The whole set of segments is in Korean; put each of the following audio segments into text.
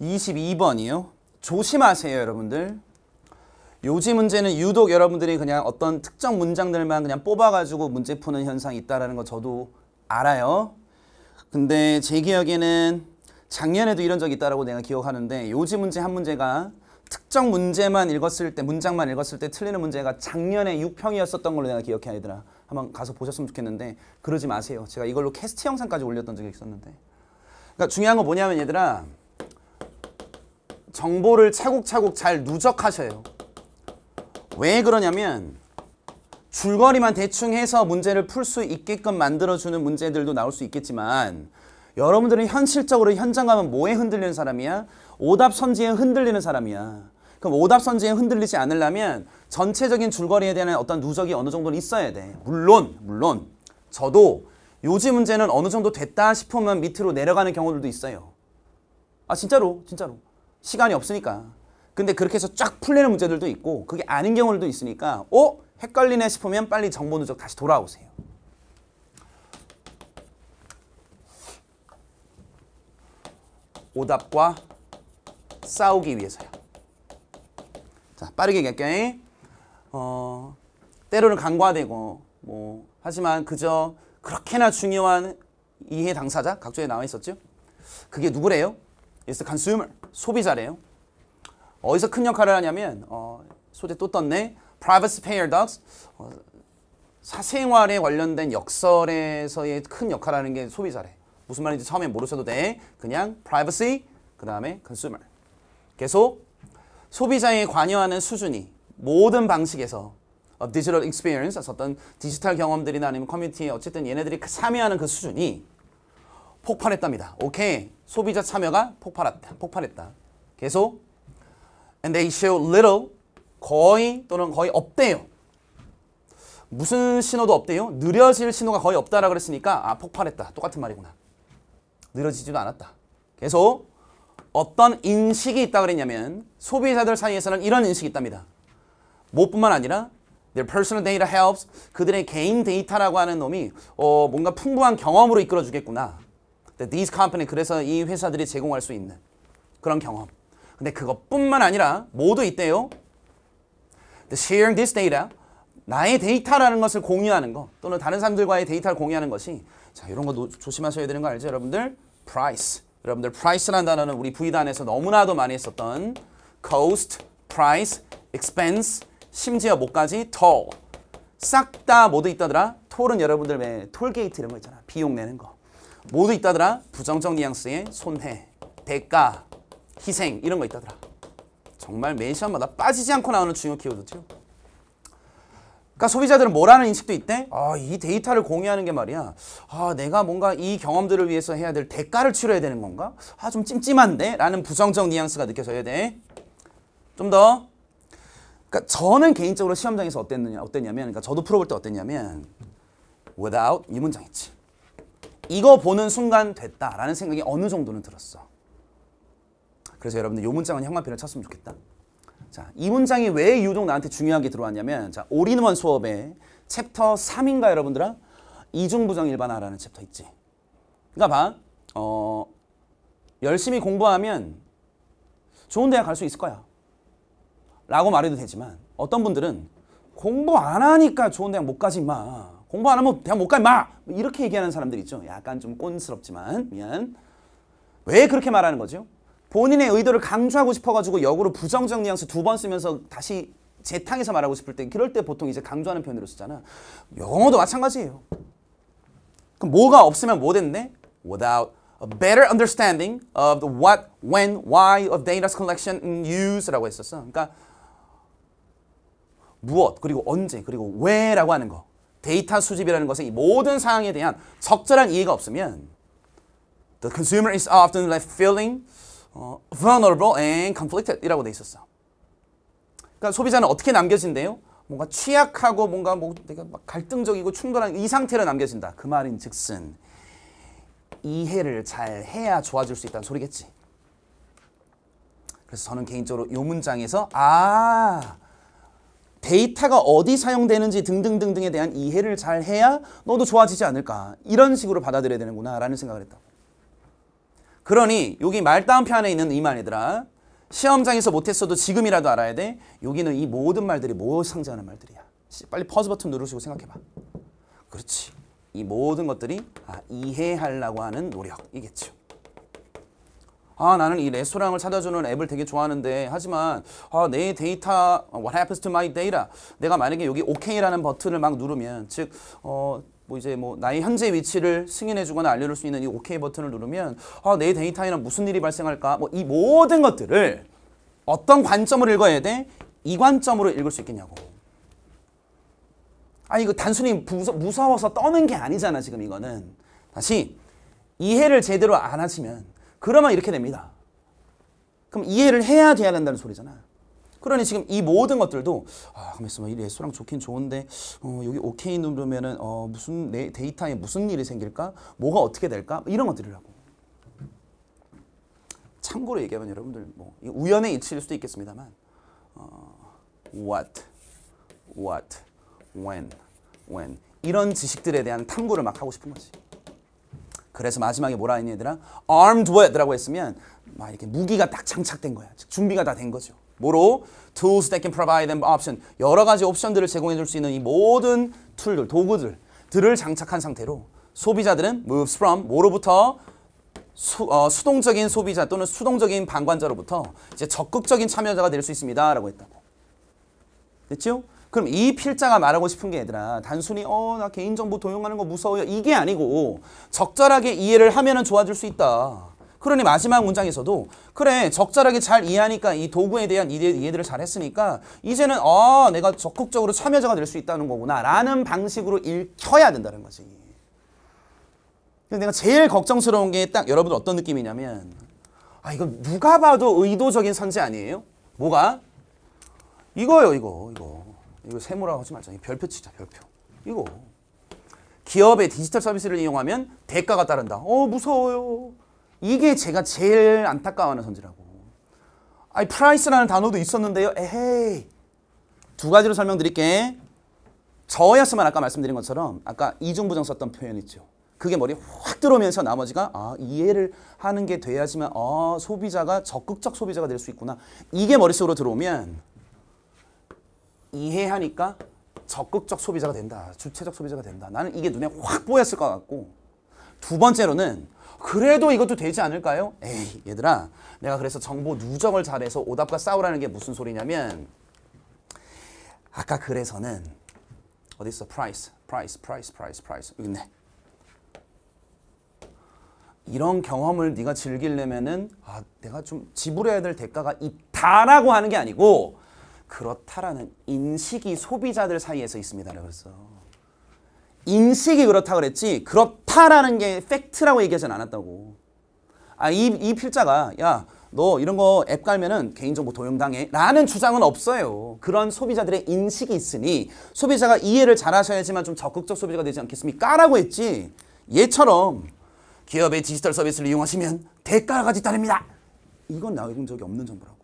22번이요. 조심하세요, 여러분들. 요지 문제는 유독 여러분들이 그냥 어떤 특정 문장들만 그냥 뽑아가지고 문제 푸는 현상이 있다는 거 저도 알아요. 근데 제 기억에는 작년에도 이런 적이 있다고 내가 기억하는데 요지 문제 한 문제가 특정 문제만 읽었을 때 문장만 읽었을 때 틀리는 문제가 작년에 6평이었었던 걸로 내가 기억해 얘들아 한번 가서 보셨으면 좋겠는데 그러지 마세요 제가 이걸로 캐스트 영상까지 올렸던 적이 있었는데 그러니까 중요한 건 뭐냐면 얘들아 정보를 차곡차곡 잘 누적하셔요. 왜 그러냐면 줄거리만 대충 해서 문제를 풀 수 있게끔 만들어주는 문제들도 나올 수 있겠지만 여러분들은 현실적으로 현장 가면 뭐에 흔들리는 사람이야? 오답 선지에 흔들리는 사람이야. 그럼 오답 선지에 흔들리지 않으려면 전체적인 줄거리에 대한 어떤 누적이 어느 정도는 있어야 돼. 물론, 물론 저도 요지 문제는 어느 정도 됐다 싶으면 밑으로 내려가는 경우들도 있어요. 아 진짜로, 진짜로. 시간이 없으니까. 근데 그렇게 해서 쫙 풀리는 문제들도 있고 그게 아닌 경우도 있으니까 어? 헷갈리네 싶으면 빨리 정보 누적 다시 돌아오세요. 오답과 싸우기 위해서요. 자, 빠르게 얘기할게요. 어, 때로는 간과되고 뭐 하지만 그저 그렇게나 중요한 이해 당사자 각조에 나와 있었죠. 그게 누구래요? i s the consumer. 소비자래요. 어디서 큰 역할을 하냐면 어, 소재 또 떴네. Privacy Paradox 어, 사생활에 관련된 역설에서의 큰 역할을 하는 게 소비자래. 무슨 말인지 처음에 모르셔도 돼. 그냥 Privacy 그 다음에 Consumer 계속 소비자에 관여하는 수준이 모든 방식에서 디지털 익스피리언스 어떤 디지털 경험들이나 아니면 커뮤니티에 어쨌든 얘네들이 그 참여하는 그 수준이 폭발했답니다. 오케이. 소비자 참여가 폭발했다. 폭발했다. 계속 and they show little 거의 또는 거의 없대요. 무슨 신호도 없대요. 느려질 신호가 거의 없다라 그랬으니까 아 폭발했다. 똑같은 말이구나. 느려지지도 않았다. 계속 어떤 인식이 있다 그랬냐면 소비자들 사이에서는 이런 인식이 있답니다. 무뿐만 아니라 their personal data helps 그들의 개인 데이터라고 하는 놈이 어, 뭔가 풍부한 경험으로 이끌어주겠구나. these 네, company 그래서 이 회사들이 제공할 수 있는 그런 경험. 근데 그것뿐만 아니라 모두 있대요. The sharing this data 나의 데이터라는 것을 공유하는 것 또는 다른 사람들과의 데이터를 공유하는 것이 자 이런 거 노, 조심하셔야 되는 거 알죠 여러분들? price 여러분들 price라는 단어는 우리 V단에서 너무나도 많이 했던 cost, price, expense 심지어 뭐까지? toll 싹 다 모두 있다더라 톨은 여러분들 왜 톨게이트 이런 거 있잖아 비용 내는 거 모두 있다더라. 부정적 뉘앙스의 손해, 대가, 희생 이런 거 있다더라. 정말 매 시간마다 빠지지 않고 나오는 중요 키워드죠. 그러니까 소비자들은 뭐라는 인식도 있대? 아, 이 데이터를 공유하는 게 말이야. 아, 내가 뭔가 이 경험들을 위해서 해야 될 대가를 치러야 되는 건가? 아, 좀 찜찜한데? 라는 부정적 뉘앙스가 느껴져야 돼. 좀 더. 그러니까 저는 개인적으로 시험장에서 어땠느냐, 어땠냐면, 그러니까 저도 풀어볼 때 어땠냐면, without 이 문장 있지. 이거 보는 순간 됐다라는 생각이 어느 정도는 들었어. 그래서 여러분들 요 문장은 형광펜을 쳤으면 좋겠다. 자, 이 문장이 왜 유독 나한테 중요하게 들어왔냐면 자, 올인원 수업에 챕터 3인가 여러분들아? 이중부정 일반화라는 챕터 있지. 그러니까 봐. 어, 열심히 공부하면 좋은 대학 갈 수 있을 거야. 라고 말해도 되지만 어떤 분들은 공부 안 하니까 좋은 대학 못 가지 마. 공부 안 하면 대학 못 가, 마! 뭐 이렇게 얘기하는 사람들이 있죠. 약간 좀 꼰스럽지만, 미안. 왜 그렇게 말하는 거죠? 본인의 의도를 강조하고 싶어가지고 역으로 부정적 뉘앙스 두 번 쓰면서 다시 재탕해서 말하고 싶을 때 그럴 때 보통 이제 강조하는 표현으로 쓰잖아. 영어도 마찬가지예요. 그럼 뭐가 없으면 뭐 됐네? Without a better understanding of the what, when, why of data's collection and use라고 했었어. 그러니까 무엇, 그리고 언제, 그리고 왜라고 하는 거. 데이터 수집이라는 것은 이 모든 사항에 대한 적절한 이해가 없으면 the consumer is often left feeling 어, vulnerable and conflicted이라고 돼 있었어. 그러니까 소비자는 어떻게 남겨진대요? 뭔가 취약하고 뭔가 뭐 내가 막 갈등적이고 충돌한 이 상태로 남겨진다. 그 말인즉슨 이해를 잘 해야 좋아질 수 있다는 소리겠지. 그래서 저는 개인적으로 이 문장에서 아 데이터가 어디 사용되는지 등등등등에 대한 이해를 잘 해야 너도 좋아지지 않을까 이런 식으로 받아들여야 되는구나 라는 생각을 했다 그러니 여기 말다운편에 있는 이말 얘들아 시험장에서 못했어도 지금이라도 알아야 돼 여기는 이 모든 말들이 뭐 상징하는 말들이야 빨리 퍼즈 버튼 누르시고 생각해봐 그렇지 이 모든 것들이 아, 이해하려고 하는 노력이겠죠 아 나는 이 레스토랑을 찾아주는 앱을 되게 좋아하는데 하지만 아, 내 데이터 what happens to my data 내가 만약에 여기 OK라는 버튼을 막 누르면 즉 어. 뭐 이제 뭐 나의 현재 위치를 승인해주거나 알려줄 수 있는 이 OK 버튼을 누르면 아, 내 데이터에는 무슨 일이 발생할까 뭐 이 모든 것들을 어떤 관점을 읽어야 돼? 이 관점으로 읽을 수 있겠냐고. 아 이거 단순히 무서, 무서워서 떠는 게 아니잖아 지금 이거는. 다시 이해를 제대로 안 하시면 그러면 이렇게 됩니다. 그럼 이해를 해야 돼야 된다는 소리잖아. 그러니 지금 이 모든 것들도 아, 가만 이 레스토랑 좋긴 좋은데 어, 여기 오케이 누르면은 어, 무슨 내 데이터에 무슨 일이 생길까? 뭐가 어떻게 될까? 이런 것들이라고. 참고로 얘기하면 여러분들 뭐 우연의 일치일 수도 있겠습니다만 어, what, what, when, when 이런 지식들에 대한 탐구를 막 하고 싶은 거지. 그래서 마지막에 뭐라 했니 얘들아? armed with라고 했으면 막 이렇게 무기가 딱 장착된 거야. 즉 준비가 다 된 거죠. 뭐로? tools that can provide them option. 여러 가지 옵션들을 제공해 줄 수 있는 이 모든 툴들, 도구들 들을 장착한 상태로 소비자들은 moves from 뭐로부터 수, 어, 수동적인 소비자 또는 수동적인 방관자로부터 이제 적극적인 참여자가 될 수 있습니다라고 했다고. 됐죠? 그럼 이 필자가 말하고 싶은 게 얘들아 단순히 어 나 개인정보 도용하는 거 무서워요 이게 아니고 적절하게 이해를 하면 은 좋아질 수 있다. 그러니 마지막 문장에서도 그래 적절하게 잘 이해하니까 이 도구에 대한 이해, 이해들을 잘 했으니까 이제는 어 내가 적극적으로 참여자가 될 수 있다는 거구나 라는 방식으로 읽혀야 된다는 거지 내가 제일 걱정스러운 게 딱 여러분 어떤 느낌이냐면 아 이거 누가 봐도 의도적인 선지 아니에요? 뭐가? 이거요 이거 이거 이거 세모라고 하지 말자. 이거 별표 치자, 별표. 이거. 기업의 디지털 서비스를 이용하면 대가가 따른다. 어, 무서워요. 이게 제가 제일 안타까워하는 선지라고. 아니, 프라이스라는 단어도 있었는데요. 에헤이. 두 가지로 설명드릴게. 저였으면 아까 말씀드린 것처럼 아까 이중부정 썼던 표현 있죠. 그게 머리에 확 들어오면서 나머지가 아, 이해를 하는 게 돼야지만 아, 소비자가 적극적 소비자가 될 수 있구나. 이게 머릿속으로 들어오면 이해하니까 적극적 소비자가 된다. 주체적 소비자가 된다. 나는 이게 눈에 확 보였을 것 같고 두 번째로는 그래도 이것도 되지 않을까요? 에이 얘들아 내가 그래서 정보 누적을 잘해서 오답과 싸우라는 게 무슨 소리냐면 아까 그래서는 어디 있어? 프라이스, 프라이스, 프라이스, 프라이스, 프라이스 여기 있네. 이런 경험을 네가 즐기려면은 아 내가 좀 지불해야 될 대가가 있다라고 하는 게 아니고 그렇다라는 인식이 소비자들 사이에서 있습니다. 그래서 인식이 그렇다 그랬지 그렇다라는 게 팩트라고 얘기하진 않았다고. 아, 이, 이 필자가 야, 너 이런 거 앱 깔면은 개인정보 도용당해 라는 주장은 없어요. 그런 소비자들의 인식이 있으니 소비자가 이해를 잘 하셔야지만 좀 적극적 소비자가 되지 않겠습니까? 라고 했지. 얘처럼 기업의 디지털 서비스를 이용하시면 대가까지 따릅니다. 이건 나온 적이 없는 정보라고.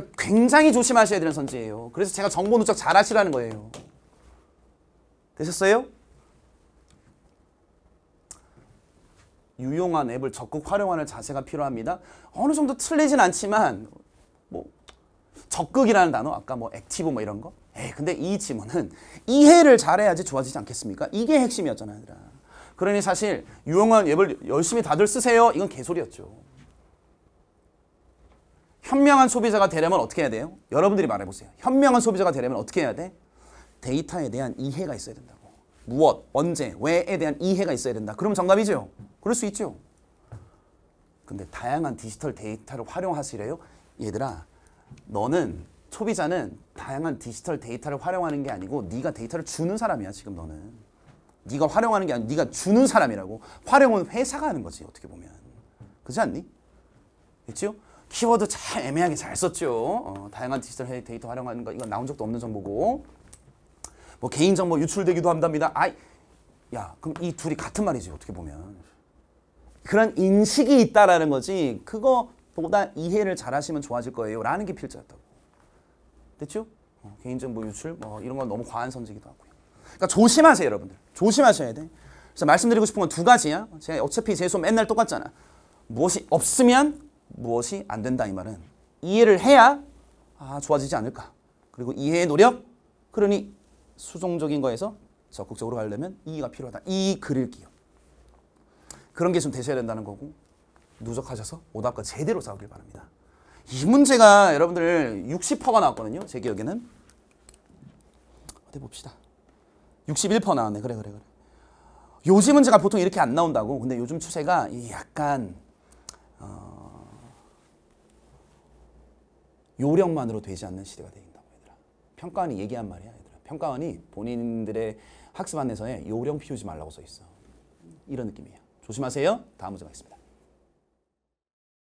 그러니까 굉장히 조심하셔야 되는 선지예요. 그래서 제가 정보 누적 잘하시라는 거예요. 되셨어요? 유용한 앱을 적극 활용하는 자세가 필요합니다. 어느 정도 틀리진 않지만 뭐 적극이라는 단어 아까 뭐 액티브 뭐 이런 거. 에 근데 이 지문은 이해를 잘해야지 좋아지지 않겠습니까? 이게 핵심이었잖아요, 그러니 사실 유용한 앱을 열심히 다들 쓰세요. 이건 개소리였죠. 현명한 소비자가 되려면 어떻게 해야 돼요? 여러분들이 말해보세요. 현명한 소비자가 되려면 어떻게 해야 돼? 데이터에 대한 이해가 있어야 된다고. 무엇, 언제, 왜에 대한 이해가 있어야 된다. 그럼 정답이죠. 그럴 수 있죠. 근데 다양한 디지털 데이터를 활용하시래요? 얘들아, 너는 소비자는 다양한 디지털 데이터를 활용하는 게 아니고 네가 데이터를 주는 사람이야, 지금 너는. 네가 활용하는 게 아니고 네가 주는 사람이라고. 활용은 회사가 하는 거지, 어떻게 보면. 그렇지 않니? 됐죠? 그렇죠? 키워드 참 애매하게 잘 썼죠. 어, 다양한 디지털 데이터 활용하는 거 이건 나온 적도 없는 정보고 뭐 개인정보 유출되기도 한답니다. 아이, 야 그럼 이 둘이 같은 말이지 어떻게 보면 그런 인식이 있다라는 거지 그거보다 이해를 잘하시면 좋아질 거예요 라는 게 필자였다고 됐죠? 어, 개인정보 유출 뭐 이런 건 너무 과한 선지기도 하고요. 그러니까 조심하세요 여러분들 조심하셔야 돼. 그래서 말씀드리고 싶은 건 두 가지야. 제가 어차피 제손 맨날 똑같잖아. 무엇이 없으면 무엇이 안 된다 이 말은 이해를 해야 아, 좋아지지 않을까. 그리고 이해의 노력. 그러니 수동적인 거에서 적극적으로 가려면 이해가 필요하다. 이글 읽기요. 그런 게 좀 되셔야 된다는 거고 누적하셔서 오답과 제대로 싸우길 바랍니다. 이 문제가 여러분들 60%가 나왔거든요. 제 기억에는. 어디 봅시다. 61% 나왔네. 그래 그래 그래. 요즘 문제가 보통 이렇게 안 나온다고. 근데 요즘 추세가 약간 요령만으로 되지 않는 시대가 된다고 얘들아. 평가원이 얘기한 말이야 얘들아. 평가원이 본인들의 학습 안에서의 요령 피우지 말라고 써 있어. 이런 느낌이에요. 조심하세요. 다음 문제 가겠습니다.